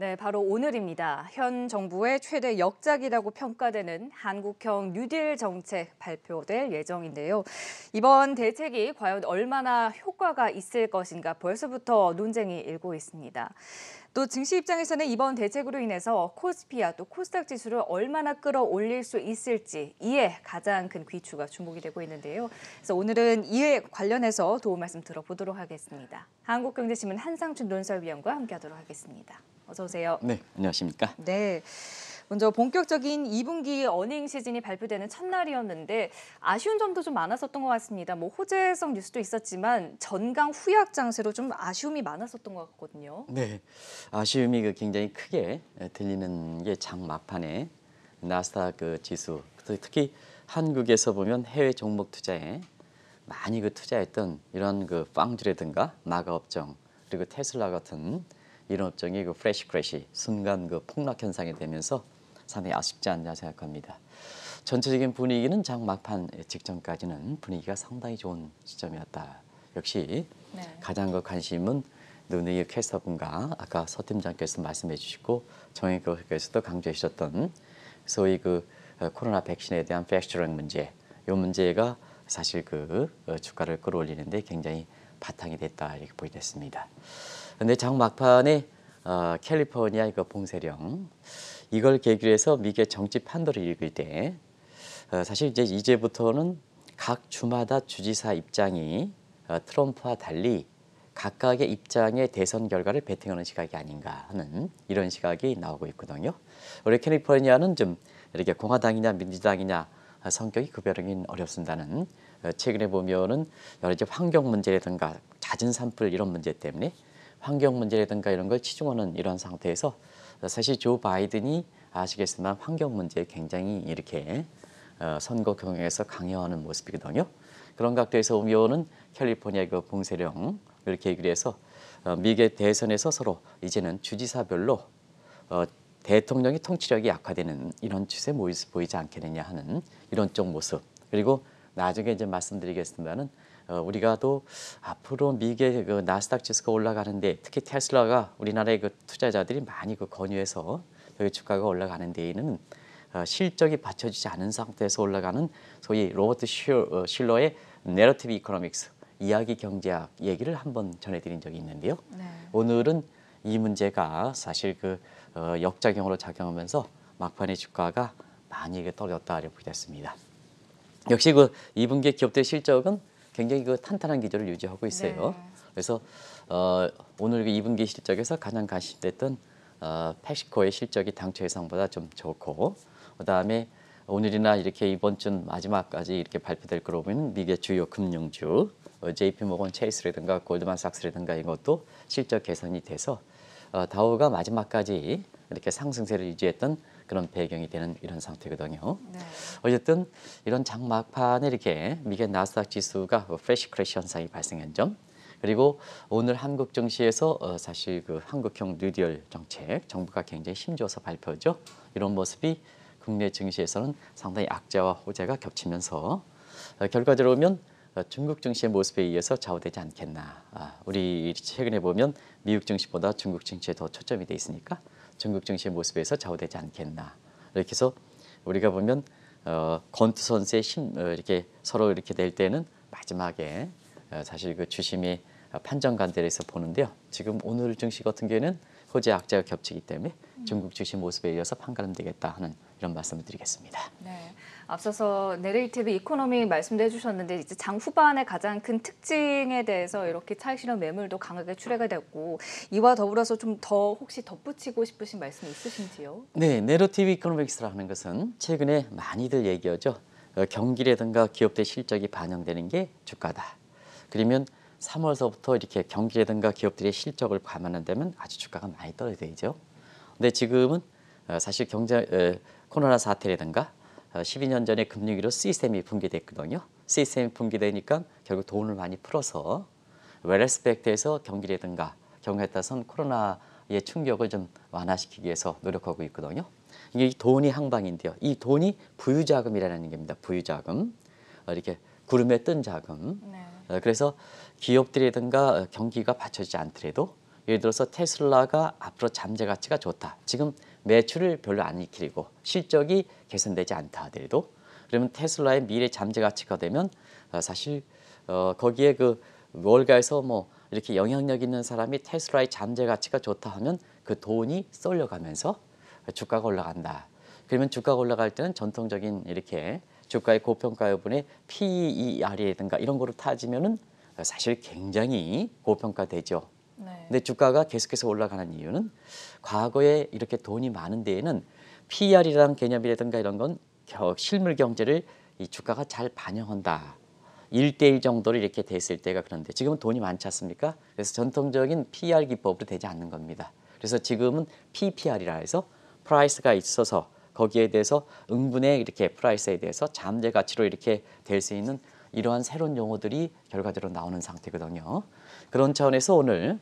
네, 바로 오늘입니다. 현 정부의 최대 역작이라고 평가되는 한국형 뉴딜 정책 발표될 예정인데요. 이번 대책이 과연 얼마나 효과가 있을 것인가 벌써부터 논쟁이 일고 있습니다. 또 증시 입장에서는 이번 대책으로 인해서 코스피와 또 코스닥 지수를 얼마나 끌어올릴 수 있을지 이에 가장 큰 귀추가 주목이 되고 있는데요. 그래서 오늘은 이에 관련해서 도움 말씀 들어보도록 하겠습니다. 한국경제신문 한상춘 논설위원과 함께하도록 하겠습니다. 어서 오세요. 네, 안녕하십니까? 네. 먼저 본격적인 2분기 어닝 시즌이 발표되는 첫날이었는데 아쉬운 점도 좀 많았었던 것 같습니다. 뭐 호재성 뉴스도 있었지만 전강 후약 장세로 좀 아쉬움이 많았었던 것 같거든요. 네, 아쉬움이 그 굉장히 크게 예, 들리는 게장 막판에 나스닥 그 지수 특히 한국에서 보면 해외 종목 투자에 많이 그 투자했던 이런 그 빵주라든가 마가 업종 그리고 테슬라 같은 이런 업종이 그 프레시 크래시 순간 그 폭락 현상이 되면서 상당히 아쉽지 않냐 생각합니다. 전체적인 분위기는 장 막판 직전까지는 분위기가 상당히 좋은 시점이었다. 역시 네. 가장 그 관심은 눈의 캐스터분과 아까 서 팀장께서 말씀해 주시고 정혜교수께서도 강조해 주셨던 소위 그 어, 코로나 백신에 대한 패스트트랙 문제 이 문제가 사실 그 어, 주가를 끌어올리는데 굉장히 바탕이 됐다 이렇게 보게 됐습니다. 근데 장 막판에 어, 캘리포니아 이거 봉쇄령 이걸 계기로 해서 미국의 정치 판도를 읽을 때 어, 사실 이제 이제부터는 각 주마다 주지사 입장이 어, 트럼프와 달리 각각의 입장의 대선 결과를 베팅하는 시각이 아닌가 하는 이런 시각이 나오고 있거든요. 우리 캘리포니아는 좀 이렇게 공화당이냐 민주당이냐 성격이 구별하기는 어렵습니다는 어, 최근에 보면은 여러 가지 환경 문제라든가 잦은 산불 이런 문제 때문에 환경 문제라든가 이런 걸 치중하는 이런 상태에서 사실 조 바이든이 아시겠지만 환경 문제에 굉장히 이렇게 어, 선거 경영에서 강요하는 모습이거든요. 그런 각도에서 오면은 캘리포니아 의그 봉쇄령을 계기로 해서 어, 미국의 대선에서 서로 이제는 주지사별로 어, 대통령의 통치력이 약화되는 이런 추세 모습 보이지 않겠느냐 하는 이런 쪽 모습 그리고 나중에 이제 말씀드리겠습니다는 어, 우리가 또 앞으로 미국의 그 나스닥 지수가 올라가는데 특히 테슬라가 우리나라의 그 투자자들이 많이 그 권유해서 여기 주가가 올라가는 데에는 어, 실적이 받쳐지지 않은 상태에서 올라가는 소위 로버트 어, 실러의 내러티브 이코노믹스 이야기 경제학 얘기를 한번 전해드린 적이 있는데요. 네. 오늘은 이 문제가 사실 그 역작용으로 작용하면서 막판의 주가가 많이 그 떨어졌다 이렇게 보겠습니다. 역시 그 2분기 기업들의 실적은 굉장히 그 탄탄한 기조를 유지하고 있어요. 네. 그래서 어, 오늘 2분기 그 실적에서 가장 관심됐던 어, 팩시코의 실적이 당초 예상보다 좀 좋고 그다음에 오늘이나 이렇게 이번 주 마지막까지 이렇게 발표될 거로 보면 미국의 주요 금융주 어, JP 모건 체이스라든가 골드만삭스라든가 이것도 실적 개선이 돼서 어, 다우가 마지막까지 이렇게 상승세를 유지했던 그런 배경이 되는 이런 상태거든요. 네. 어쨌든 이런 장막판에 이렇게 미국 나스닥 지수가 프레시 뭐 크래시 현상이 발생한 점 그리고 오늘 한국 증시에서 어, 사실 그 한국형 뉴딜 정책 정부가 굉장히 힘줘서 발표죠. 이런 모습이 국내 증시에서는 상당히 악재와 호재가 겹치면서 어, 결과적으로 보면 어, 중국 증시의 모습에 의해서 좌우되지 않겠나. 아, 우리 최근에 보면 미국 증시보다 중국 증시에 더 초점이 돼 있으니까 전국 정치의 모습에서 좌우되지 않겠나 이렇게 해서 우리가 보면 어, 권투 선수의 힘 어, 이렇게 서로 이렇게 될 때는 마지막에 어, 사실 그 주심이 어, 판정관들에서 보는데요. 지금 오늘 증시 같은 경우에는 호재 악재가 겹치기 때문에 중국 음. 증시 모습에 이어서 판가름 되겠다 하는 이런 말씀을 드리겠습니다. 네. 앞서서 내레이티브 이코노미 말씀도 해주셨는데 이제 장후반에 가장 큰 특징에 대해서 이렇게 차익실현 매물도 강하게 출해가 됐고 이와 더불어서 좀 더 혹시 덧붙이고 싶으신 말씀 있으신지요? 네, 내러티브 이코노믹스라는 것은 최근에 많이들 얘기하죠. 어, 경기라든가 기업들 실적이 반영되는 게 주가다. 그러면 3월서부터 이렇게 경기라든가 기업들의 실적을 감안한다면 아주 주가가 많이 떨어지죠. 근데 지금은 어, 사실 경제 어, 코로나 사태라든가 12년 어, 전에 금융위로 시스템이 붕괴됐거든요. 시스템이 붕괴되니까 결국 돈을 많이 풀어서 웰레스펙트에서 경기라든가 경우에 따라서는 코로나의 충격을 좀 완화시키기 위해서 노력하고 있거든요. 이게 돈이 항방인데요. 이 돈이 부유자금이라는 겁니다. 부유자금. 어, 이렇게 구름에 뜬 자금. 네. 어, 그래서 기업들이든가 경기가 받쳐지지 않더라도 예를 들어서 테슬라가 앞으로 잠재 가치가 좋다. 지금 매출을 별로 안익히고 실적이 개선되지 않다 하더라도 그러면 테슬라의 미래 잠재 가치가 되면 어, 사실 어, 거기에 그 월가에서 뭐 이렇게 영향력 있는 사람이 테슬라의 잠재 가치가 좋다 하면 그 돈이 쏠려가면서 주가가 올라간다. 그러면 주가가 올라갈 때는 전통적인 이렇게 주가의 고평가 여분의 p e, e r 이든가 이런 거로 따지면은 사실 굉장히 고평가되죠. 근데 주가가 계속해서 올라가는 이유는 과거에 이렇게 돈이 많은 데에는 PER이라는 개념이라든가 이런 건 실물 경제를 이 주가가 잘 반영한다. 일대일 정도로 이렇게 됐을 때가 그런데 지금은 돈이 많지 않습니까? 그래서 전통적인 PER 기법으로 되지 않는 겁니다. 그래서 지금은 PPR이라 해서 프라이스가 있어서 거기에 대해서 응분의 이렇게 프라이스에 대해서 잠재 가치로 이렇게 될 수 있는 이러한 새로운 용어들이 결과적으로 나오는 상태거든요. 그런 차원에서 오늘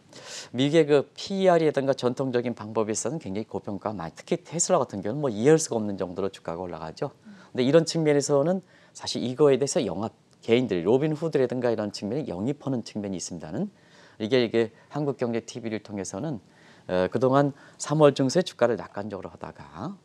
미국의 그 PER이라든가 전통적인 방법에 있어서는 굉장히 고평가 많이 특히 테슬라 같은 경우는 뭐 이해할 수가 없는 정도로 주가가 올라가죠. 근데 이런 측면에서는 사실 이거에 대해서 영업 개인들이 로빈 후드라든가 이런 측면에 영입하는 측면이 있습니다는 이게 이게 한국경제 TV를 통해서는 어, 그동안 3월 중순에 주가를 낙관적으로 하다가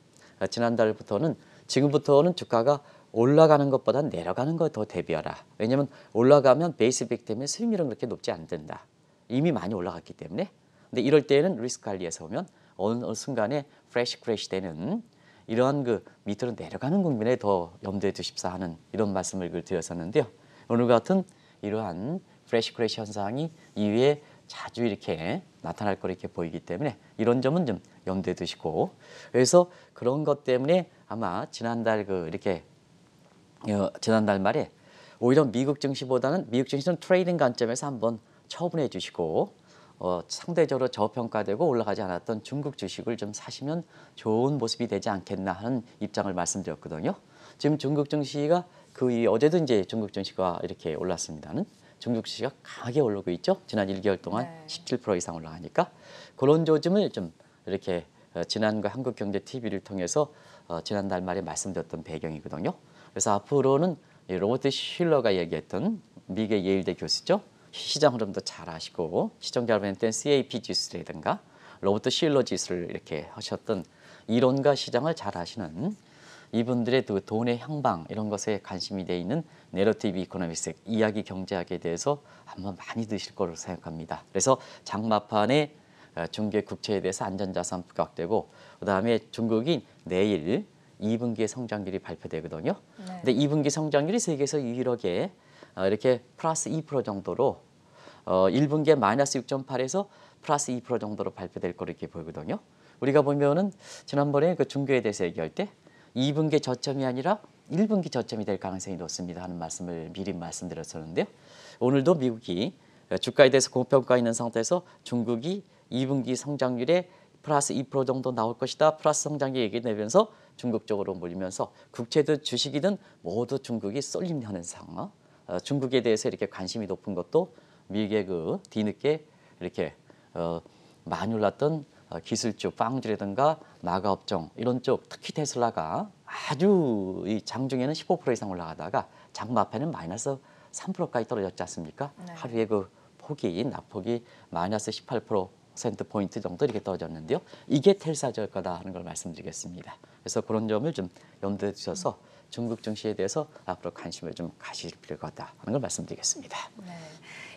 어, 지난달부터는 지금부터는 주가가 올라가는 것보다 내려가는 거 더 대비하라. 왜냐면 올라가면 베이스 빅 때문에 수익률은 그렇게 높지 않든다. 이미 많이 올라갔기 때문에. 근데 이럴 때는 리스크 관리에서 보면 어느 순간에 프레시 크래시 되는 이러한 그 밑으로 내려가는 국면에 더 염두에 두십사 하는 이런 말씀을 그 드렸었는데요. 오늘 같은 이러한 프레시 크래시 현상이 이후에 자주 이렇게 나타날 거 이렇게 보이기 때문에 이런 점은 좀 염두에 두시고 그래서 그런 것 때문에 아마 지난달 그 이렇게 어, 지난달 말에 오히려 미국 증시보다는 미국 증시는 트레이딩 관점에서 한번 처분해 주시고 어, 상대적으로 저평가되고 올라가지 않았던 중국 주식을 좀 사시면 좋은 모습이 되지 않겠나 하는 입장을 말씀드렸거든요. 지금 중국 증시가 그 어제도 이제 중국 증시가 이렇게 올랐습니다는 중국 증시가 강하게 오르고 있죠. 지난 1개월 동안 네. 17% 이상 올라가니까 그런 조짐을 좀 이렇게 어, 지난과 한국경제TV를 통해서 어, 지난달 말에 말씀드렸던 배경이거든요. 그래서 앞으로는 로버트 슐러가 얘기했던 미국의 예일대 교수죠. 시장 흐름도 잘 아시고 시청자 여러분한테 는 CAP 지수라든가 로버트 슐러 지수를 이렇게 하셨던 이론과 시장을 잘 아시는 이분들의 그 돈의 향방 이런 것에 관심이 돼 있는 내러티브 이코노미스 이야기 경제학에 대해서 한번 많이 드실 거로 생각합니다. 그래서 장마판에 어, 중국의 국채에 대해서 안전자산 부각되고 그다음에 중국이 내일 2분기의 성장률이 발표되거든요. 네. 근데 2분기 성장률이 세계에서 유일하게 어, 이렇게 플러스 2% 정도로 어, 1분기에 마이너스 6.8에서 플러스 2% 정도로 발표될 거로 이렇게 보이거든요. 우리가 보면은 지난번에 그 중교에 대해서 얘기할 때 2분기 저점이 아니라 1분기 저점이 될 가능성이 높습니다 하는 말씀을 미리 말씀드렸었는데요. 오늘도 미국이 어, 주가에 대해서 고평가 있는 상태에서 중국이 2분기 성장률에 플러스 2% 정도 나올 것이다. 플러스 성장기 얘기 내면서 중국 쪽으로 몰리면서 국채든 주식이든 모두 중국이 쏠림하는 상황. 어, 중국에 대해서 이렇게 관심이 높은 것도 미국의 그 뒤늦게 이렇게 어, 많이 올랐던 어, 기술주, 빵주라든가 마가업종 이런 쪽 특히 테슬라가 아주 이 장중에는 15% 이상 올라가다가 장마판에는 마이너스 3%까지 떨어졌지 않습니까? 네. 하루에 그 폭이 낙폭이 마이너스 18% 센트 포인트 정도 이렇게 떨어졌는데요. 이게 텔사절 거다 하는 걸 말씀드리겠습니다. 그래서 그런 점을 좀 염두에 두셔서 중국 증시에 대해서 앞으로 관심을 좀 가실 필요가 있다 하는 걸 말씀드리겠습니다. 네.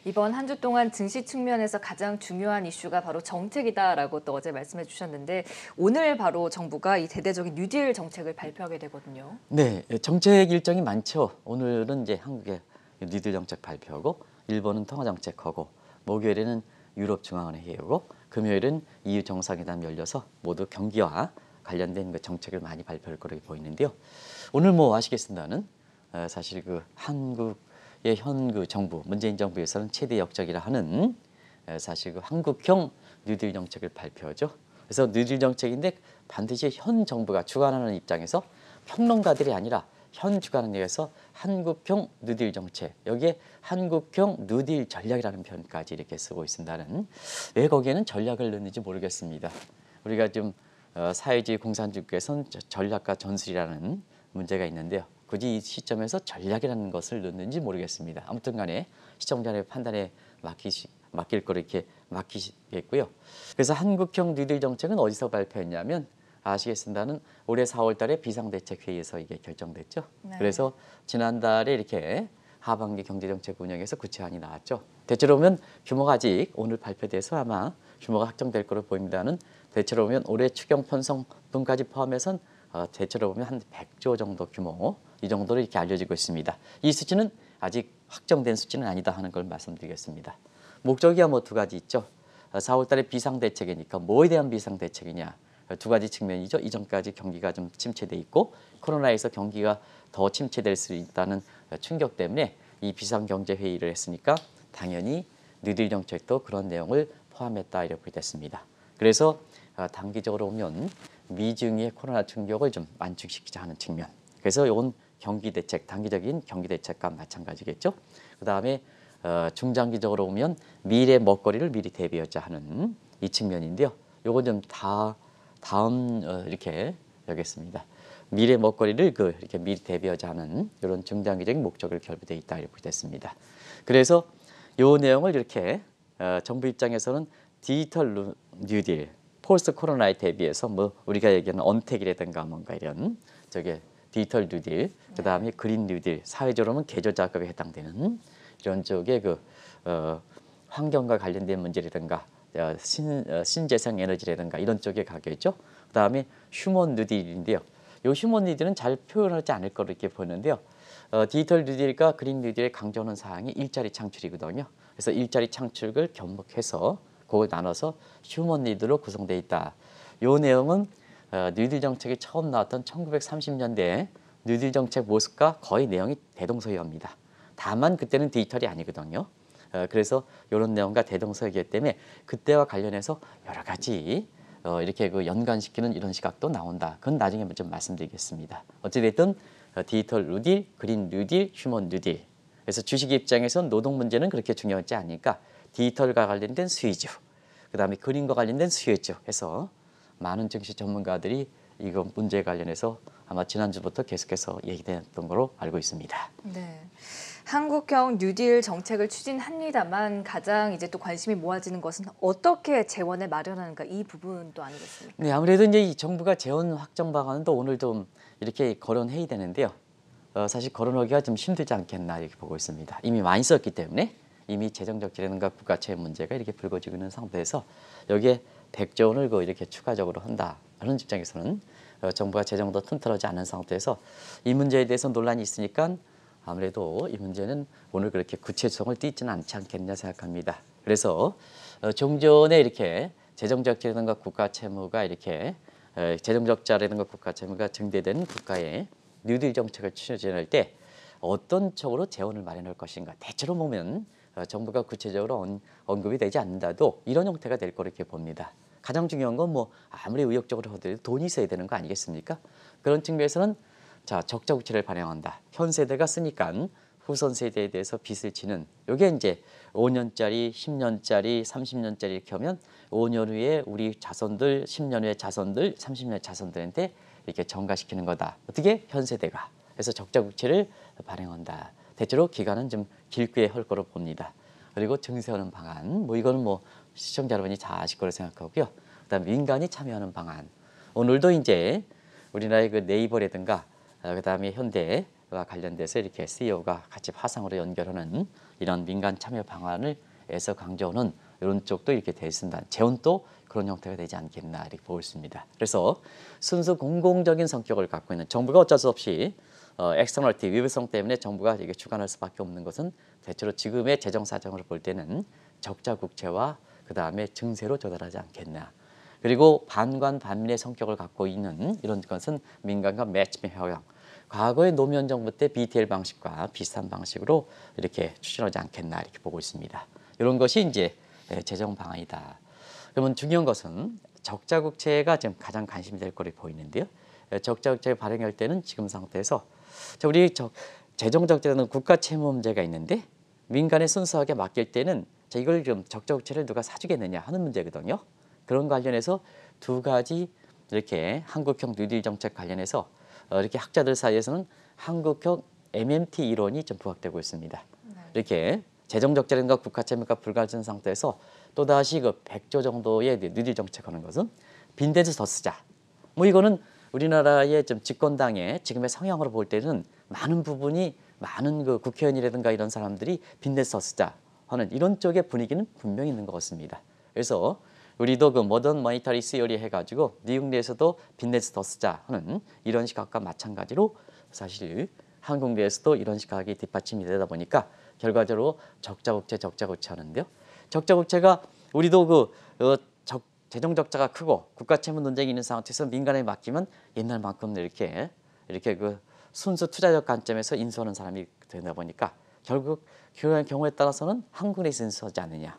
이번 한 주 동안 증시 측면에서 가장 중요한 이슈가 바로 정책이다라고 또 어제 말씀해 주셨는데 오늘 바로 정부가 이 대대적인 뉴딜 정책을 발표하게 되거든요. 네, 정책 일정이 많죠. 오늘은 이제 한국의 뉴딜 정책 발표하고 일본은 통화 정책하고 목요일에는 유럽 중앙은행 회의하고 금요일은 EU 정상회담 열려서 모두 경기와 관련된 그 정책을 많이 발표할 거로 보이는데요. 오늘 뭐 아시겠습니다는 어, 사실 그 한국의 현 그 정부 문재인 정부에서는 최대 역적이라 하는 어, 사실 그 한국형 뉴딜 정책을 발표하죠. 그래서 뉴딜 정책인데 반드시 현 정부가 주관하는 입장에서 평론가들이 아니라 현 주관은 얘해서 한국형 뉴딜 정책 여기에 한국형 누딜 전략이라는 표현까지 이렇게 쓰고 있습니다는 왜 거기에는 전략을 넣는지 모르겠습니다. 우리가 좀 어, 사회주의 공산주의에는 전략과 전술이라는 문제가 있는데요. 굳이 이 시점에서 전략이라는 것을 넣는지 모르겠습니다. 아무튼 간에 시청자의 판단에 맡기시, 맡길 거 이렇게 맡기겠고요. 그래서 한국형 뉴딜 정책은 어디서 발표했냐면 아시겠습니다는 올해 4월 달에 비상대책회의에서 이게 결정됐죠. 네. 그래서 지난달에 이렇게 하반기 경제정책 운영에서 구체안이 나왔죠. 대체로 보면 규모가 아직 오늘 발표돼서 아마 규모가 확정될 것으로 보입니다는 대체로 보면 올해 추경 편성분까지 포함해선 어, 대체로 보면 한 100조 정도 규모 이 정도로 이렇게 알려지고 있습니다. 이 수치는 아직 확정된 수치는 아니다 하는 걸 말씀드리겠습니다. 목적이야 뭐 두 가지 있죠. 4월달에 어, 비상대책이니까 뭐에 대한 비상대책이냐 어, 두 가지 측면이죠. 이전까지 경기가 좀 침체돼 있고 코로나에서 경기가 더 침체될 수 있다는 충격 때문에 이 비상경제회의를 했으니까 당연히 느딜 정책도 그런 내용을 포함했다 이렇게 됐습니다. 그래서 아, 단기적으로 보면 미중의 코로나 충격을 좀만충시키자 하는 측면 그래서 이건 경기대책, 단기적인 경기대책과 마찬가지겠죠. 그 다음에 어, 중장기적으로 보면 미래 먹거리를 미리 대비하자 하는 이 측면인데요. 요건 좀 다 다음 어, 이렇게 여겠습니다. 미래 먹거리를 그 이렇게 미리 대비하자는 이런 중장기적인 목적을 결부돼 있다 이렇게 됐습니다. 그래서 요 내용을 이렇게 어, 정부 입장에서는 디지털 뉴딜, 포스트 코로나에 대비해서 뭐 우리가 얘기하는 언택이라든가 뭔가 이런 저게 디지털 뉴딜, 그 다음에 그린 뉴딜, 사회적으로는 개조 작업에 해당되는 이런 쪽의 그 어, 환경과 관련된 문제라든가 어, 신, 어, 신재생 에너지라든가 이런 쪽에 가겠죠. 그 다음에 휴먼 뉴딜인데요. 요 휴먼 니들은잘 표현하지 않을 거로 이렇게 보는데요. 어, 디지털 뉴딜과 그린 뉴딜의 강조하는 사항이 일자리 창출이거든요. 그래서 일자리 창출을 접목해서 그걸 나눠서 휴먼 니드로 구성되어 있다. 요 내용은 어, 뉴딜 정책이 처음 나왔던 1930년대 뉴딜 정책 모습과 거의 내용이 대동소이합니다. 다만 그때는 디지털이 아니거든요. 어, 그래서 이런 내용과 대동소이기 때문에 그때와 관련해서 여러 가지 어, 이렇게 그 연관시키는 이런 시각도 나온다. 그건 나중에 좀 말씀드리겠습니다. 어찌됐든 어, 디지털 뉴딜, 그린 뉴딜, 휴먼 뉴딜. 그래서 주식 입장에선 노동 문제는 그렇게 중요하지 않으니까 디지털과 관련된 수혜주, 그 다음에 그린과 관련된 수혜주 해서 많은 정치 전문가들이 이거 문제 관련해서 아마 지난주부터 계속해서 얘기됐던 거로 알고 있습니다. 네. 한국형 뉴딜 정책을 추진합니다만 가장 이제 또 관심이 모아지는 것은 어떻게 재원을 마련하는가 이 부분도 아니겠습니까? 네, 아무래도 이제 이 정부가 재원 확정 방안은 오늘 좀 이렇게 거론해야 되는데요. 어, 사실 거론하기가 좀 힘들지 않겠나 이렇게 보고 있습니다. 이미 많이 썼기 때문에 이미 재정적지라는 국가채 문제가 이렇게 불거지고 있는 상태에서 여기에 백조 원을 그 이렇게 추가적으로 한다 하는 입장에서는 어, 정부가 재정도 튼튼하지 않은 상태에서 이 문제에 대해서 논란이 있으니까 아무래도 이 문제는 오늘 그렇게 구체성을 띠지는 않지 않겠냐 생각합니다. 그래서 어, 종전에 이렇게 재정적자라든가 국가채무가 이렇게 어, 재정적자라든가 국가채무가 증대된 국가의 뉴딜 정책을 추진할 때 어떤 쪽으로 재원을 마련할 것인가 대체로 보면 어, 정부가 구체적으로 언급이 되지 않는다도 이런 형태가 될 거로 이렇게 봅니다. 가장 중요한 건 뭐 아무리 의욕적으로 하더라도 돈이 있어야 되는 거 아니겠습니까? 그런 측면에서는 자 적자부채를 반영한다. 현 세대가 쓰니까 후손 세대에 대해서 빚을 지는 이게 이제 5년짜리, 10년짜리, 30년짜리 이렇게 하면 5년 후에 우리 자손들, 10년 후에 자손들, 30년 자손들한테 이렇게 전가시키는 거다. 어떻게? 현 세대가. 그래서 적자국채를 발행한다. 대체로 기간은 좀 길게 할 거로 봅니다. 그리고 증세하는 방안, 뭐 이거는 뭐 시청자 여러분이 다 아실 거로 생각하고요. 그다음 민간이 참여하는 방안. 오늘도 이제 우리나라의 그 네이버라든가 어, 그 다음에 현대와 관련돼서 이렇게 CEO가 같이 화상으로 연결하는 이런 민간 참여 방안을 에서 강조는 하 이런 쪽도 이렇게 돼 있습니다. 재원도 그런 형태가 되지 않겠나 이렇게 보고 있습니다. 그래서 순수 공공적인 성격을 갖고 있는 정부가 어쩔 수 없이 어, 엑스터널티 위배성 때문에 정부가 이게 주관할 수밖에 없는 것은 대체로 지금의 재정 사정을 볼 때는 적자 국채와 그 다음에 증세로 조달하지 않겠나. 그리고 반관 반민의 성격을 갖고 있는 이런 것은 민간과 매치의 효용, 과거의 노무현 정부 때 BTL 방식과 비슷한 방식으로 이렇게 추진하지 않겠나 이렇게 보고 있습니다. 이런 것이 이제 예, 재정 방안이다. 그러면 중요한 것은 적자 국채가 지금 가장 관심이 될 거로 보이는데요. 예, 적자 국채 발행할 때는 지금 상태에서 자, 우리 적, 재정 적자는 국가 채무 문제가 있는데 민간에 순수하게 맡길 때는 자, 이걸 좀 적자 국채를 누가 사주겠느냐 하는 문제거든요. 그런 관련해서 두 가지 이렇게 한국형 뉴딜 정책 관련해서 어, 이렇게 학자들 사이에서는 한국형 MMT 이론이 좀 부각되고 있습니다. 네. 이렇게 재정 적자라든가 국가 채무가 불가진 상태에서 또다시 그 100조 정도의 뉴딜 정책하는 것은 빈대에서 더 쓰자. 뭐 이거는 우리나라의 좀 집권당의 지금의 성향으로 볼 때는 많은 부분이 많은 그 국회의원이라든가 이런 사람들이 빈대서 쓰자 하는 이런 쪽의 분위기는 분명히 있는 것 같습니다. 그래서 우리도 그 모던 모니터리 시어리 해가지고 미국 내에서도 빈내서더 쓰자 하는 이런 시각과 마찬가지로 사실 한국 내에서도 이런 시각이 뒷받침이 되다 보니까 결과적으로 적자국채 적자국채 하는데요. 적자국채가 우리도 그 어, 적, 재정 적자가 크고 국가 채무 논쟁이 있는 상황에서 민간에 맡기면 옛날만큼 이렇게 이렇게 그 순수 투자적 관점에서 인수하는 사람이 되다 보니까 결국 경우에 따라서는 한국에서 인수하지 않느냐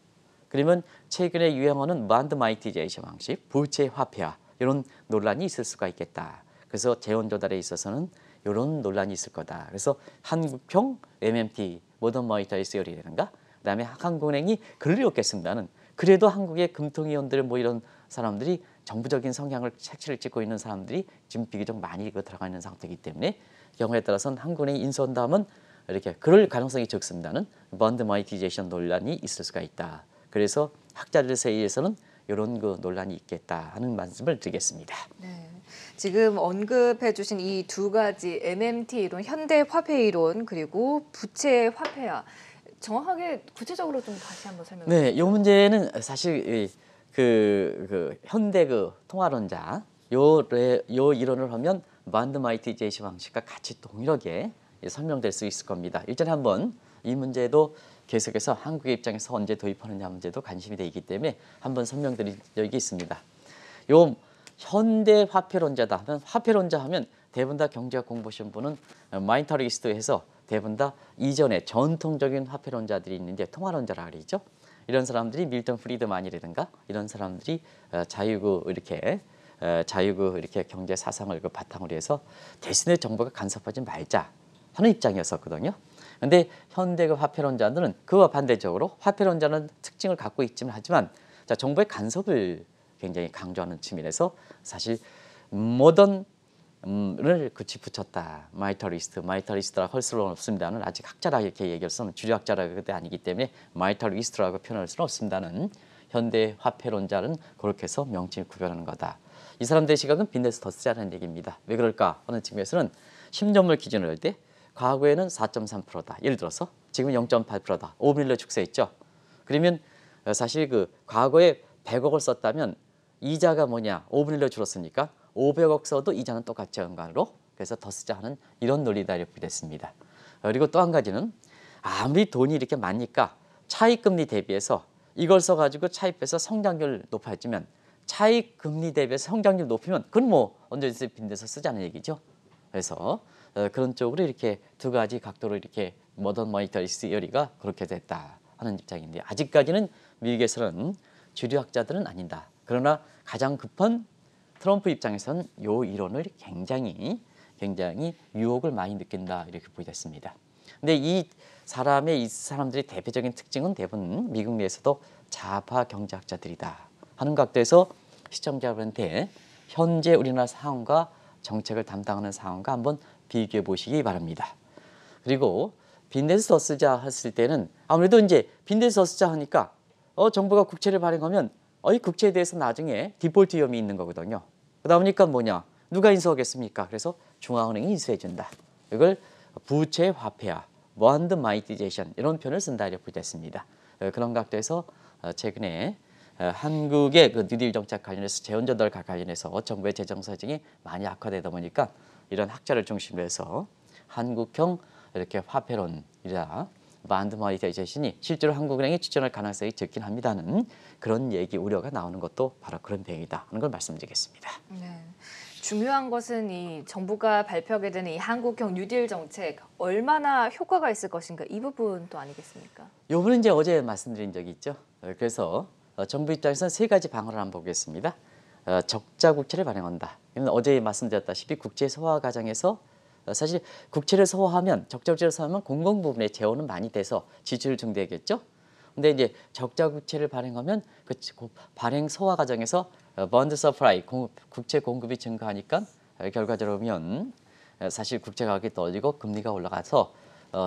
그러면 최근에 유행하는 만드마이티제이션 방식, 불체 화폐화 이런 논란이 있을 수가 있겠다. 그래서 재원 조달에 있어서는 이런 논란이 있을 거다. 그래서 한국형 MMT, 모던 마이터리 세어리라든가 그다음에 한국은행이 글을 읽겠습니다는 그래도 한국의 금통위원들 뭐 이런 사람들이 정부적인 성향을 색칠을 찍고 있는 사람들이 지금 비교적 많이 이 들어가 있는 상태이기 때문에 경우에 따라서는 한국은행 인선담은 이렇게 그럴 가능성이 적습니다는 번드 마이티제이션 논란이 있을 수가 있다. 그래서 학자들 사이에서는 이런 그 논란이 있겠다 하는 말씀을 드리겠습니다. 네. 지금 언급해 주신 이 두 가지 MMT 이론, 현대 화폐 이론 그리고 부채 화폐화 정확하게 구체적으로 좀 다시 한번 설명해 주세요. 네, 이 문제는 사실 그, 그 현대 그 통화론자 요, 요 이론을 하면 만드마이티 제시 방식과 같이 동일하게 설명될 수 있을 겁니다. 일전에 한번 이 문제도 계속해서 한국의 입장에서 언제 도입하느냐 문제도 관심이 되기 때문에 한번 설명드린 적이 있습니다. 요 현대 화폐론자다 하면 화폐론자 하면 대부분 다 경제학 공부하신 분은 마이터리스트에서 대부분 다 이전에 전통적인 화폐론자들이 있는데 통화론자라 그러죠. 이런 사람들이 밀턴 프리드만이라든가 이런 사람들이 어, 자유구 이렇게 어, 자유구 이렇게 경제 사상을 그 바탕으로 해서 대신에 정부가 간섭하지 말자 하는 입장이었었거든요. 근데 현대의 화폐론자들은 그와 반대적으로 화폐론자는 특징을 갖고 있지만 하지만 자, 정부의 간섭을 굉장히 강조하는 측면에서 사실 모던 음, 을 그치 붙였다. 마이터리스트, 마이터리스트라 할 수는 없습니다는 아직 학자라 이렇게 얘기할 수는 주류학자라 그때 아니기 때문에 마이터리스트라고 표현할 수는 없습니다는 현대 화폐론자는 그렇게 해서 명칭을 구별하는 거다. 이 사람들의 시각은 빈대서 더 쓰자는 얘기입니다. 왜 그럴까 하는 측면에서는 심전물 기준을 할때 과거에는 4.3%다. 예를 들어서 지금 0.8%다. 5밀의 1로 축소했죠. 그러면 어, 사실 그 과거에 100억을 썼다면 이자가 뭐냐 5밀의 1로 줄었으니까 500억 써도 이자는 똑같이 연간으로 그래서 더 쓰자 하는 이런 논리다 이렇게 됐습니다. 어, 그리고 또 한 가지는 아무리 돈이 이렇게 많으니까 차익금리 대비해서 이걸 써가지고 차입해서 성장률 높아지면 차익금리 대비해서 성장률 높이면 그건 뭐 언제든지 빈대서 쓰자는 얘기죠. 그래서 어, 그런 쪽으로 이렇게 두 가지 각도로 이렇게 모던 모니터리스 열리가 그렇게 됐다 하는 입장인데 아직까지는 미국에서는 주류학자들은 아니다. 그러나 가장 급한 트럼프 입장에선 요 이론을 굉장히 굉장히 유혹을 많이 느낀다 이렇게 보이겠습니다 근데 이 사람의 이 사람들의 대표적인 특징은 대부분 미국 내에서도 자파 경제학자들이다 하는 각도에서 시청자분한테 현재 우리나라 상황과 정책을 담당하는 상황과 한번 비교해 보시기 바랍니다. 그리고 빈대서 더 쓰자 했을 때는 아무래도 이제 빈대서 더 쓰자 하니까 어, 정부가 국채를 발행하면 어, 이 국채에 대해서 나중에 디폴트 위험이 있는 거거든요. 그러다 보니까 뭐냐 누가 인수하겠습니까? 그래서 중앙은행이 인수해준다. 이걸 부채 화폐화, 원드 마이티제이션 이런 표현을 쓴다 이렇게 됐습니다. 어, 그런 각도에서 어, 최근에 어, 한국의 그 뉴딜 정책 관련해서 재원 전달과 관련해서 정부의 재정 사정이 많이 악화되다 보니까 이런 학자를 중심으로 해서 한국형 이렇게 화폐론이라 만드마이데이제이션 실제로 한국은행이 추천할 가능성이 적긴 합니다는 그런 얘기 우려가 나오는 것도 바로 그런 배경이다 하는 걸 말씀드리겠습니다. 네. 중요한 것은 이 정부가 발표하게 되는 이 한국형 뉴딜 정책 얼마나 효과가 있을 것인가 이 부분도 아니겠습니까? 요번에 이제 어제 말씀드린 적이 있죠. 그래서 정부 입장에서는 세 가지 방안을 한번 보겠습니다. 어, 적자 국채를 발행한다. 어제 말씀드렸다시피 국채 소화 과정에서 어, 사실 국채를 소화하면 적자 국채를 소화하면 공공 부분의 재원은 많이 돼서 지출 증대겠죠. 근데 이제 적자 국채를 발행하면 그 발행 소화 과정에서 번드 서프라이 국채 공급이 증가하니까 어, 결과적으로 보면 사실 국채 가격이 떨어지고 금리가 올라가서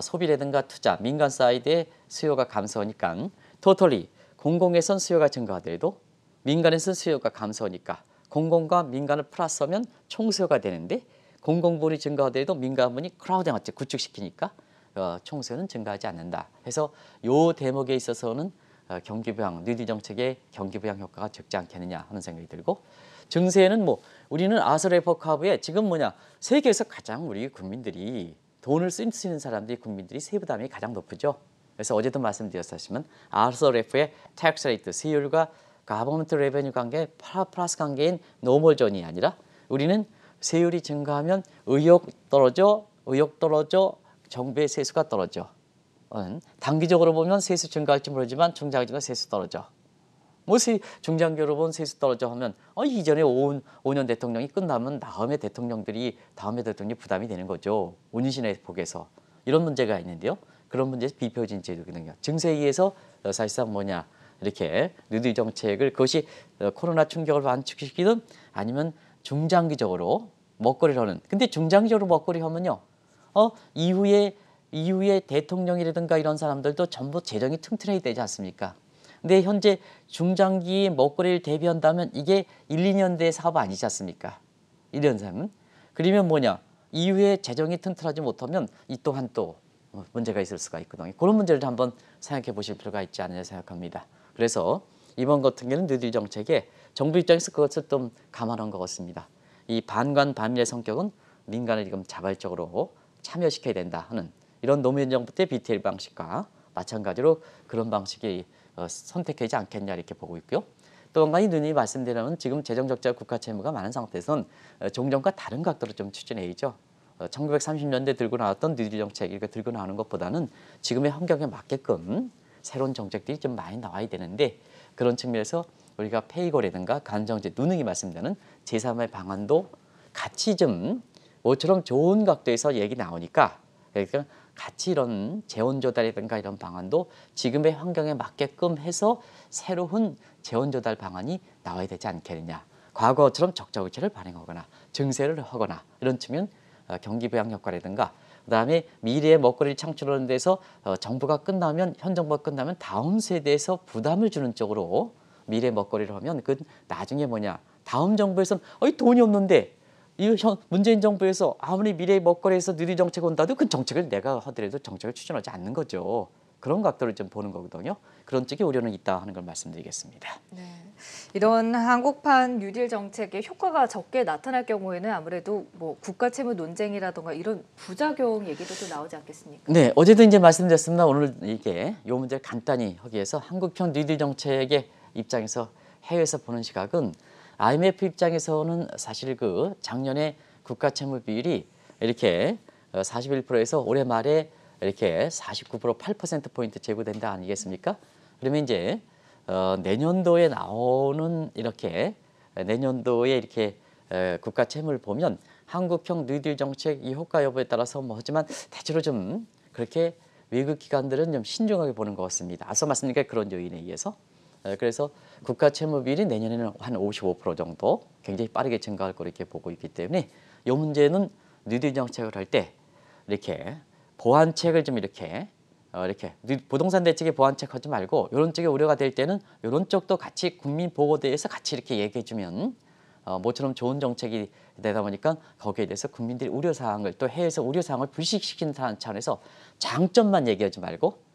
소비라든가 투자, 민간 사이드의 수요가 감소하니까 토털리 공공에선 수요가 증가하더라도 민간에서 수요가 감소하니까 공공과 민간을 플러스하면 총수요가 되는데 공공분이 증가하더라도 민간분이 크라우딩 드 어째 구축시키니까 어, 총수요는 증가하지 않는다. 그래서 요 대목에 있어서는 어, 경기부양, 뉴딜 정책의 경기부양 효과가 적지 않겠느냐 하는 생각이 들고 증세는 뭐 우리는 아서레퍼 카브에 지금 뭐냐 세계에서 가장 우리 국민들이 돈을 쓰는 사람들이 국민들이 세부담이 가장 높으죠. 그래서 어제도 말씀드렸었지만 아서레퍼의 텍스 레이트 세율과 가버먼트 레베뉴 관계, 플러스 관계인 노멀존이 아니라 우리는 세율이 증가하면 의욕 떨어져, 의욕 떨어져, 정부의 세수가 떨어져. 단기적으로 보면 세수 증가할지 모르지만 중장기적으로 세수 떨어져. 무엇이 중장기로 본 세수 떨어져 하면 어, 이전에 5, 5년 대통령이 끝나면 다음에 대통령들이 다음에 대통령이 부담이 되는 거죠. 운신의 폭에서. 이런 문제가 있는데요. 그런 문제에서 비표진제도거든요. 증세에 의해서 사실상 뭐냐 이렇게 뉴딜 정책을 그것이 어, 코로나 충격을 완축시키든 아니면 중장기적으로 먹거리를 하는 근데 중장기적으로 먹거리 하면요 어 이후에 이후에 대통령이라든가 이런 사람들도 전부 재정이 튼튼해야 되지 않습니까? 근데 현재 중장기 먹거리를 대비한다면 이게 1, 2년 대의 사업 아니지 않습니까? 이년 사은 그러면 뭐냐? 이후에 재정이 튼튼하지 못하면 이 또한 또 문제가 있을 수가 있거든요. 그런 문제를 한번 생각해 보실 필요가 있지 않느냐 생각합니다. 그래서 이번 같은 경우는 뉴딜 정책에 정부 입장에서 그것을 좀 감안한 것 같습니다. 이 반관 반미의 성격은 민간을 지금 자발적으로 참여시켜야 된다 하는 이런 노무현 정부 때 BTL 방식과 마찬가지로 그런 방식이 어, 선택되지 않겠냐 이렇게 보고 있고요. 또 한가지 누님이 말씀드리면 지금 재정적자 국가 채무가 많은 상태에선 어, 종전과 다른 각도로 좀 추진해야죠. 1930년대 어, 들고 나왔던 뉴딜 정책 이렇게 들고 나오는 것보다는 지금의 환경에 맞게끔 새로운 정책들이 좀 많이 나와야 되는데 그런 측면에서 우리가 페이거라든가 간정제 누능이 말씀드리는 제3의 방안도 같이 좀 모처럼 좋은 각도에서 얘기 나오니까 그러니까 같이 이런 재원 조달이든가 이런 방안도 지금의 환경에 맞게끔 해서 새로운 재원 조달 방안이 나와야 되지 않겠느냐. 과거처럼 적자우체를 발행하거나 증세를 하거나 이런 측면 어, 경기 부양 효과라든가 그다음에 미래의 먹거리를 창출하는 데서 어, 정부가 끝나면 현 정부가 끝나면 다음 세대에서 부담을 주는 쪽으로 미래 먹거리를 하면 그 나중에 뭐냐 다음 정부에서는 어이 돈이 없는데 이 현, 문재인 정부에서 아무리 미래 의 먹거리에서 느리 정책 온다도 그 정책을 내가 하더라도 정책을 추진하지 않는 거죠. 그런 각도를 좀 보는 거거든요. 그런 쪽에 우려는 있다 하는 걸 말씀드리겠습니다. 네. 이런 한국판 뉴딜 정책의 효과가 적게 나타날 경우에는 아무래도 뭐 국가 채무 논쟁이라든가 이런 부작용 얘기도 또 나오지 않겠습니까? 네, 어제도 이제 말씀드렸습니다. 오늘 이게 요 문제 간단히 하기 위해서 한국편 뉴딜 정책의 입장에서 해외에서 보는 시각은 IMF 입장에서는 사실 그 작년에 국가 채무 비율이 이렇게 41%에서 어, 올해 말에 이렇게 49% 8%포인트 제고된다 아니겠습니까? 그러면 이제 어, 내년도에 나오는 이렇게 내년도에 이렇게 에, 어, 국가 채무를 보면 한국형 뉴딜 정책 이 효과 여부에 따라서 뭐 하지만 대체로 좀 그렇게 외국 기관들은 좀 신중하게 보는 것 같습니다. 앞서 말씀드린 그런 요인에 의해서 에, 어, 그래서 국가 채무 비율이 내년에는 한 55% 정도 굉장히 빠르게 증가할 거 이렇게 보고 있기 때문에 이 문제는 뉴딜 정책을 할 때 이렇게 보완책을 좀 이렇게 어, 이렇게 부동산 대책에 보완책 하지 말고 이런 쪽에 우려가 될 때는 이런 쪽도 같이 국민보고대에서 같이 이렇게 얘기해주면 어, 모처럼 좋은 정책이 되다 보니까 거기에 대해서 국민들이 우려사항을 또 해외에서 우려사항을 불식시키는 차원에서 장점만 얘기하지 말고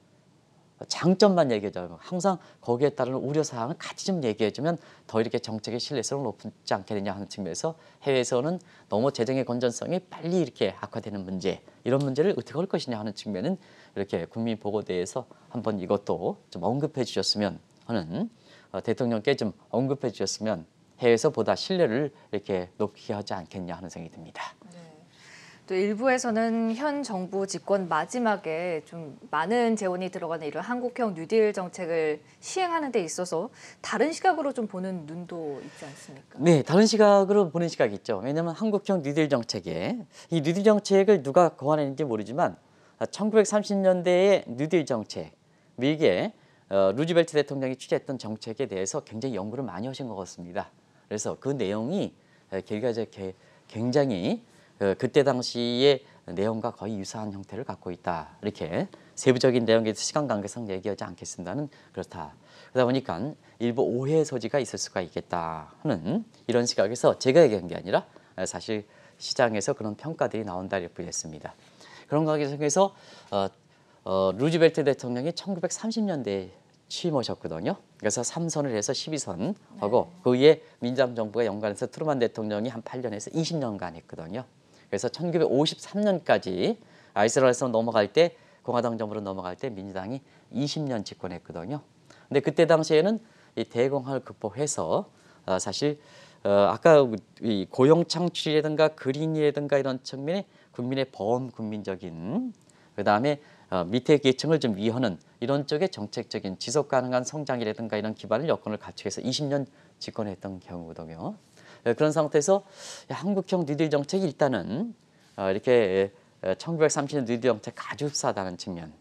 장점만 얘기하자면 항상 거기에 따른 우려사항을 같이 좀 얘기해주면 더 이렇게 정책의 신뢰성을 높지 않겠느냐 하는 측면에서 해외에서는 너무 재정의 건전성이 빨리 이렇게 악화되는 문제 이런 문제를 어떻게 할 것이냐 하는 측면은 이렇게 국민보고대에서 한번 이것도 좀 언급해 주셨으면 하는 어, 대통령께 좀 언급해 주셨으면 해외에서 보다 신뢰를 이렇게 높게 하지 않겠냐 하는 생각이 듭니다. 또 일부에서는 현 정부 집권 마지막에 좀 많은 재원이 들어가는 이런 한국형 뉴딜 정책을 시행하는 데 있어서 다른 시각으로 좀 보는 눈도 있지 않습니까? 네, 다른 시각으로 보는 시각이 있죠. 왜냐하면 한국형 뉴딜 정책에 이 뉴딜 정책을 누가 고안했는지 모르지만 1930년대의 뉴딜 정책, 미국의 어, 루즈벨트 대통령이 취재했던 정책에 대해서 굉장히 연구를 많이 하신 것 같습니다. 그래서 그 내용이 결과적 굉장히 어, 그때 당시의 내용과 거의 유사한 형태를 갖고 있다. 이렇게 세부적인 내용에 대해서 시간 관계상 얘기하지 않겠습니다는 그렇다. 그러다 보니까 일부 오해 소지가 있을 수가 있겠다 하는 이런 시각에서 제가 얘기한 게 아니라 어, 사실 시장에서 그런 평가들이 나온다 이렇게 했습니다. 그런 과정에서 어, 어, 루즈벨트 대통령이 1930년대에 취임하셨거든요. 그래서 3선을 해서 12선하고 네. 그 위에 민주당 정부가 연관해서 트루만 대통령이 한 8년에서 20년간 했거든요. 그래서 1953년까지 아이스라엘에서 넘어갈 때 공화당 정부로 넘어갈 때 민주당이 20년 집권했거든요. 근데 그때 당시에는 이대공화를 극복해서 어, 사실 어, 아까 이 고용 창출이라든가 그린이라든가 이런 측면에 국민의 범국민적인 그다음에 어, 밑에 계층을 좀 위하는 이런 쪽의 정책적인 지속 가능한 성장이라든가 이런 기반을 여건을 갖추기 위해서 20년 집권했던 경우거든요. 예, 그런 상태에서 한국형 뉴딜 정책이 일단은 어, 이렇게 1930년 예, 뉴딜 정책 아주 흡사하다는 측면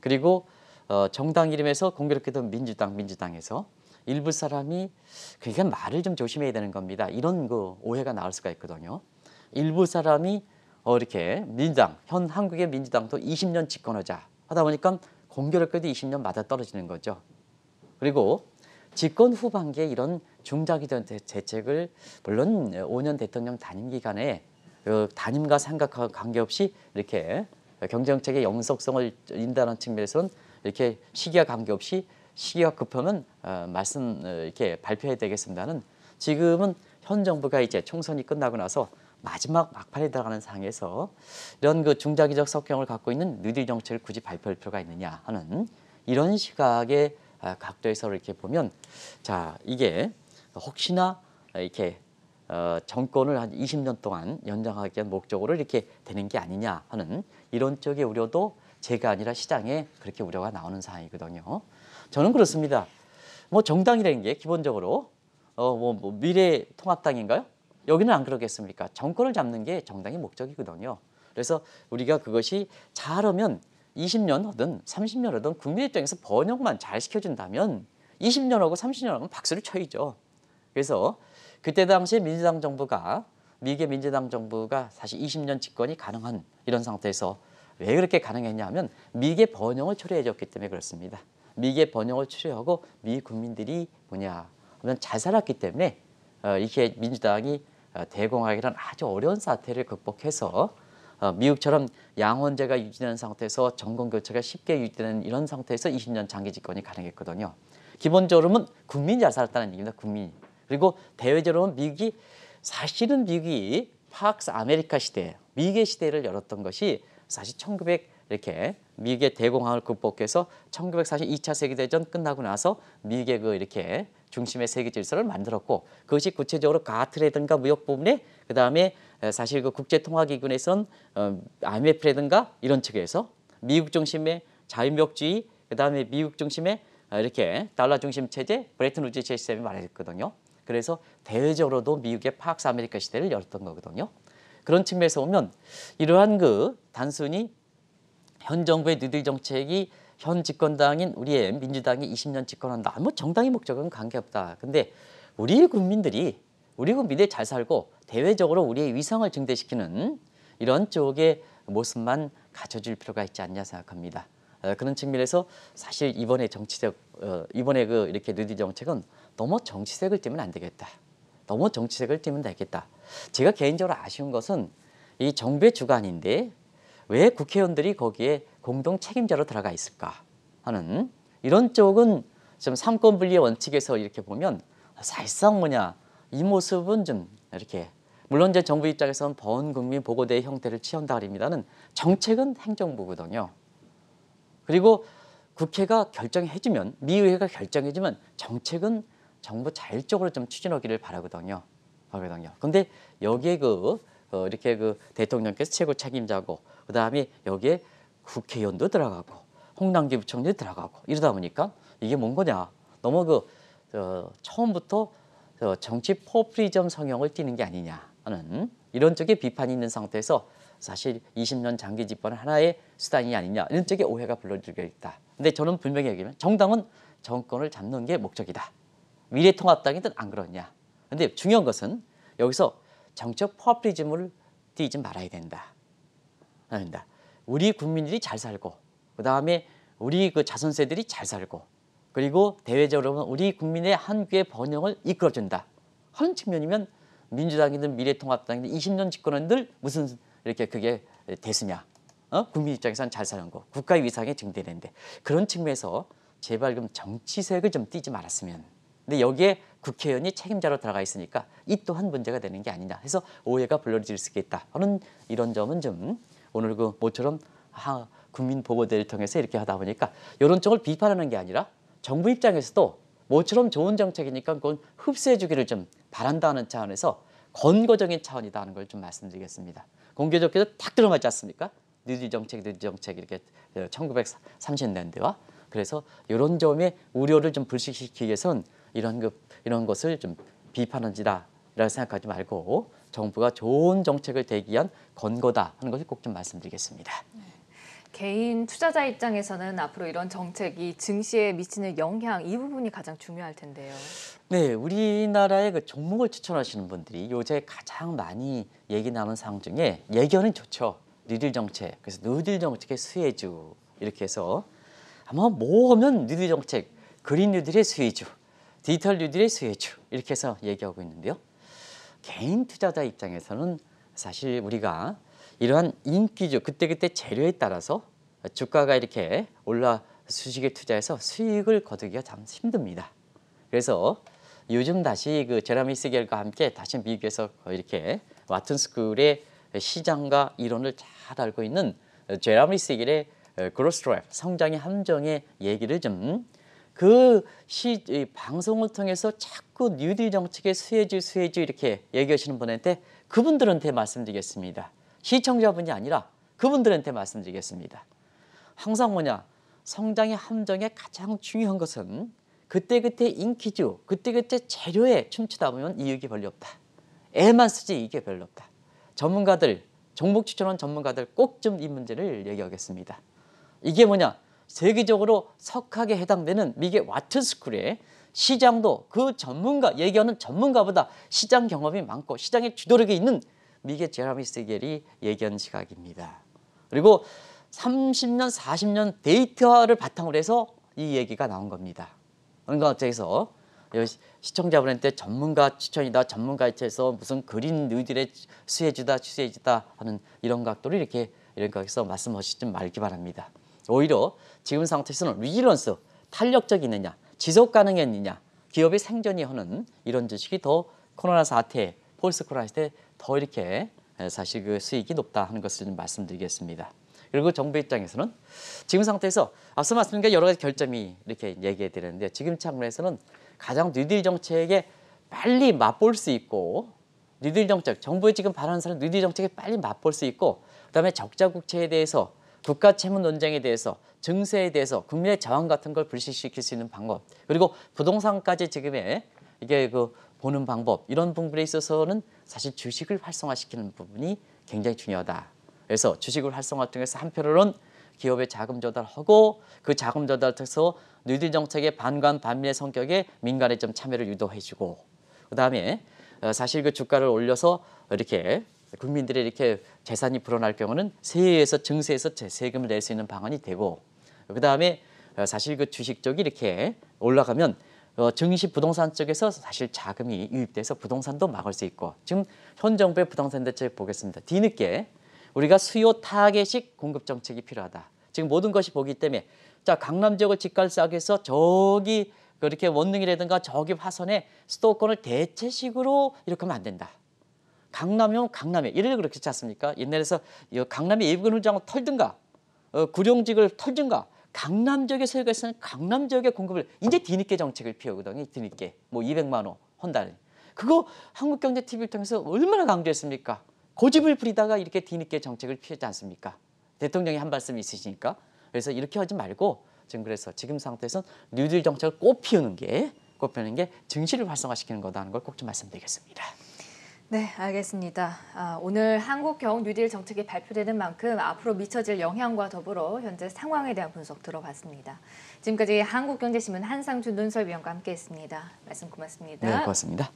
그리고 어, 정당 이름에서 공교롭게도 민주당, 민주당에서 일부 사람이 그러니까 말을 좀 조심해야 되는 겁니다. 이런 그 오해가 나올 수가 있거든요. 일부 사람이 어, 이렇게 민주당, 현 한국의 민주당도 20년 집권하자 하다 보니까 공교롭게도 20년 맞아 떨어지는 거죠. 그리고 집권 후반기에 이런 중장기전 대책을 물론 5년 대통령 단임 기간에 어, 단임과 상각과 관계없이 이렇게 경제정책의 영속성을 인다는 측면에서는 이렇게 시기와 관계없이 시기와 급하면 어, 말씀 어, 이렇게 발표해야 되겠습니다는 지금은 현 정부가 이제 총선이 끝나고 나서 마지막 막판에 들어가는 상황에서 이런 그 중장기적 석경을 갖고 있는 뉴딜 정책을 굳이 발표할 필요가 있느냐 하는 이런 시각의 아, 각도에서 이렇게 보면 자 이게 혹시나 이렇게 어, 정권을 한 20년 동안 연장하기 위한 목적으로 이렇게 되는 게 아니냐 하는 이런 쪽의 우려도 제가 아니라 시장에 그렇게 우려가 나오는 상황이거든요. 저는 그렇습니다. 뭐 정당이라는 게 기본적으로 어, 뭐, 뭐 미래 통합당인가요? 여기는 안 그러겠습니까? 정권을 잡는 게 정당의 목적이거든요. 그래서 우리가 그것이 잘하면 20년 하든 30년 하든 국민 입장에서 번역만 잘 시켜준다면 20년하고 30년하고 박수를 쳐이죠. 그래서 그때 당시에 민주당 정부가 미국의 민주당 정부가 사실 20년 집권이 가능한 이런 상태에서 왜 그렇게 가능했냐면 미국의 번영을 초래해줬기 때문에 그렇습니다. 미국의 번영을 초래하고 미 국민들이 국 뭐냐 하면 잘 살았기 때문에 어, 이렇게 민주당이 어, 대공하기란 아주 어려운 사태를 극복해서 어, 미국처럼 양원제가 유지되는 상태에서 정권교체가 쉽게 유지되는 이런 상태에서 20년 장기 집권이 가능했거든요. 기본적으로는 국민이 잘 살았다는 얘기입니다. 국민. 그리고 대외적으로는 미국이 사실은 미국이 파크스 아메리카 시대, 미국의 시대를 열었던 것이 사실 1900 이렇게 미국의 대공황을 극복해서 1940 2차 세계대전 끝나고 나서 미국의 그 이렇게 중심의 세계 질서를 만들었고 그것이 구체적으로 가트라든가 무역 부분에 그다음에 사실 그 국제통화기구에선 어, IMF라든가 이런 측에서 미국 중심의 자유무역주의 그다음에 미국 중심의 어, 이렇게 달러 중심 체제 브레튼 우즈 시스템이 말했거든요. 그래서 대외적으로도 미국의 파악스 아메리카 시대를 열었던 거거든요. 그런 측면에서 보면 이러한 그 단순히 현 정부의 뉴딜 정책이 현 집권당인 우리의 민주당이 20년 집권한다. 아무 뭐 정당의 목적은 관계없다. 근데 우리 국민들이 우리고 미래 잘 살고 대외적으로 우리의 위상을 증대시키는 이런 쪽의 모습만 가져줄 필요가 있지 않냐 생각합니다. 어, 그런 측면에서 사실 이번에 정치적 어, 이번에 그 이렇게 뉴딜 정책은 너무 정치색을 띄면 안 되겠다. 너무 정치색을 띄면 되겠다. 제가 개인적으로 아쉬운 것은 이 정부의 주관인데 왜 국회의원들이 거기에 공동 책임자로 들어가 있을까 하는 이런 쪽은 좀 삼권 분리의 원칙에서 이렇게 보면 사실상 뭐냐 이 모습은 좀 이렇게 물론 이제 정부 입장에서는 번 국민 보고대의 형태를 취한다 합니다는 정책은 행정부거든요. 그리고 국회가 결정해주면 미의회가 결정해주면 정책은 정부 자율적으로 좀 추진하기를 바라거든요. 바거든요. 근데 여기에 그 어, 이렇게 그 대통령께서 최고 책임자고 그 다음에 여기에 국회의원도 들어가고 홍남기 부총리 들어가고 이러다 보니까 이게 뭔 거냐 너무 그 어, 처음부터 정치 포퓰리즘 성형을 띠는 게 아니냐는 하 이런 쪽의 비판이 있는 상태에서 사실 20년 장기 집권은 하나의 수단이 아니냐 이런 쪽의 오해가 불러들게 있다. 근데 저는 분명히 얘기하면 정당은 정권을 잡는 게 목적이다. 미래통합당이든 안 그러냐. 근데 중요한 것은 여기서 정책 포퓰리즘을 띄지 말아야 된다. 된다. 우리 국민들이 잘 살고 그 다음에 우리 그자선세들이잘 살고 그리고 대외적으로 보면 우리 국민의 한국의 번영을 이끌어준다 하는 측면이면 민주당이든 미래통합당이든 20년 집권한늘 무슨 이렇게 그게 됐으냐 어? 국민 입장에서는 잘 사는 거 국가 의위상이 증대되는데 그런 측면에서 제발 좀 정치색을 좀 띄지 말았으면 근데 여기에 국회의원이 책임자로 들어가 있으니까 이 또한 문제가 되는 게 아니냐 해서 오해가 불러질 수 있겠다 하는 이런 점은 좀 오늘 그 모처럼 하, 국민 보고대를 통해서 이렇게 하다 보니까 이런 쪽을 비판하는 게 아니라 정부 입장에서도 모처럼 좋은 정책이니까 그건 흡수해 주기를 좀 바란다는 차원에서 권고적인 차원이다 하는 걸 좀 말씀드리겠습니다. 공교적게도 탁 들어맞지 않습니까? 뉴딜 정책, 뉴딜 정책 이렇게 1930년대와 어, 그래서 이런 점에 우려를 좀 불식시키기 위해선 이런 것 이런 것을 좀 비판한지다 라고 생각하지 말고 정부가 좋은 정책을 대기 한권고다 하는 것을 꼭 좀 말씀드리겠습니다. 개인 투자자 입장에서는 앞으로 이런 정책이 증시에 미치는 영향 이 부분이 가장 중요할 텐데요. 네, 우리나라의 그 종목을 추천하시는 분들이 요새 가장 많이 얘기 나눈 사항 중에 예견은 좋죠. 뉴딜 정책, 그래서 뉴딜 정책의 수혜주 이렇게 해서 아마 뭐 하면 뉴딜 정책, 그린 뉴딜의 수혜주, 디지털 뉴딜의 수혜주 이렇게 해서 얘기하고 있는데요. 개인 투자자 입장에서는 사실 우리가 이러한 인기죠. 그때그때 재료에 따라서 주가가 이렇게 올라 수식에 투자해서 수익을 거두기가 참 힘듭니다. 그래서 요즘 다시 그 제라미 스겔과 함께 다시 미국에서 이렇게 와튼 스쿨의 시장과 이론을 잘 알고 있는 제라미 스겔의 그로스트랩 성장의 함정의 얘기를 좀 그 시 방송을 통해서 자꾸 뉴딜 정책의 수혜주 수혜주 이렇게 얘기하시는 분한테 그분들한테 말씀드리겠습니다. 시청자분이 아니라 그분들한테 말씀드리겠습니다. 항상 뭐냐 성장의 함정의 가장 중요한 것은 그때그때 인기죠. 그때그때 재료에 춤추다 보면 이익이 별로 없다. 애만 쓰지 이익 별로 없다. 전문가들, 종목 추천원 전문가들 꼭 좀 이 문제를 얘기하겠습니다. 이게 뭐냐? 세계적으로 석학에 해당되는 미개 와트스쿨의 시장도 그 전문가, 얘기하는 전문가보다 시장 경험이 많고 시장의 주도력이 있는 미개 제라미 스겔이 예견 시각입니다. 그리고 30년, 40년 데이터를 바탕으로 해서 이 얘기가 나온 겁니다. 그러니까 저기서 시청자분한테 전문가 추천이다, 전문가에서 무슨 그린 뉴딜의 수혜주다, 취재주다 하는 이런 각도를 이렇게 이런 각에서 말씀하시지 말기 바랍니다. 오히려 지금 상태에서는 위기런스, 탄력적이느냐, 지속 가능했느냐, 기업의 생존이 하는 이런 지식이 더 코로나 사태에 홀스쿨 할때더 이렇게 사실 그 수익이 높다 하는 것을 좀 말씀드리겠습니다. 그리고 정부 입장에서는 지금 상태에서 앞서 말씀드린 여러 가지 결점이 이렇게 얘기해 드렸는데 지금 차원에서는 가장 뉴딜 정책에 빨리 맛볼 수 있고 뉴딜 정책, 정부에 지금 바라는 사람 뉴딜 정책에 빨리 맛볼 수 있고 그다음에 적자 국채에 대해서 국가 채무 논쟁에 대해서 증세에 대해서 국민의 자원 같은 걸 불식시킬 수 있는 방법 그리고 부동산까지 지금의 이게 그 보는 방법 이런 부분에 있어서는 사실 주식을 활성화시키는 부분이 굉장히 중요하다. 그래서 주식을 활성화 통해서 한편으로는 기업의 자금 조달하고 그 자금 조달 통해서 뉴딜 정책의 반관 반민의 성격에 민간에 좀 참여를 유도해주고 그 다음에 어, 사실 그 주가를 올려서 이렇게 국민들의 이렇게 재산이 불어날 경우는 세에서 증세에서 세금을 낼 수 있는 방안이 되고 그 다음에 어, 사실 그 주식 쪽이 이렇게 올라가면 어, 증시 부동산 쪽에서 사실 자금이 유입돼서 부동산도 막을 수 있고 지금 현 정부의 부동산 대책 보겠습니다. 뒤늦게 우리가 수요 타겟식 공급 정책이 필요하다. 지금 모든 것이 보기 때문에 자 강남 지역을 집값싸게해서 저기 그렇게 원룸이라든가 저기 화선에 수도권을 대체식으로 이렇게 하면 안 된다. 강남형 강남에 이래 그렇게 찾습니까 옛날에서 강남의 일군 훈장을 털든가 어, 구룡직을 털든가 강남 지역에 설유가서는 강남 지역에 공급을 이제 뒤늦게 정책을 피우거든요. 뒤늦게 뭐 200만 원 헌달 그거 한국경제TV를 통해서 얼마나 강조했습니까? 고집을 부리다가 이렇게 뒤늦게 정책을 피했지 않습니까? 대통령이 한말씀 있으시니까 그래서 이렇게 하지 말고 지금 그래서 지금 상태에서는 뉴딜 정책을 꽃 피우는 게꽃 피우는 게 증시를 활성화시키는 거다 하는 걸 꼭 좀 말씀드리겠습니다. 네, 알겠습니다. 아, 오늘 한국 겨 뉴딜 정책이 발표되는 만큼 앞으로 미쳐질 영향과 더불어 현재 상황에 대한 분석 들어봤습니다. 지금까지 한국경제신문 한상준 논설위원과 함께했습니다. 말씀 고맙습니다. 네, 고맙습니다.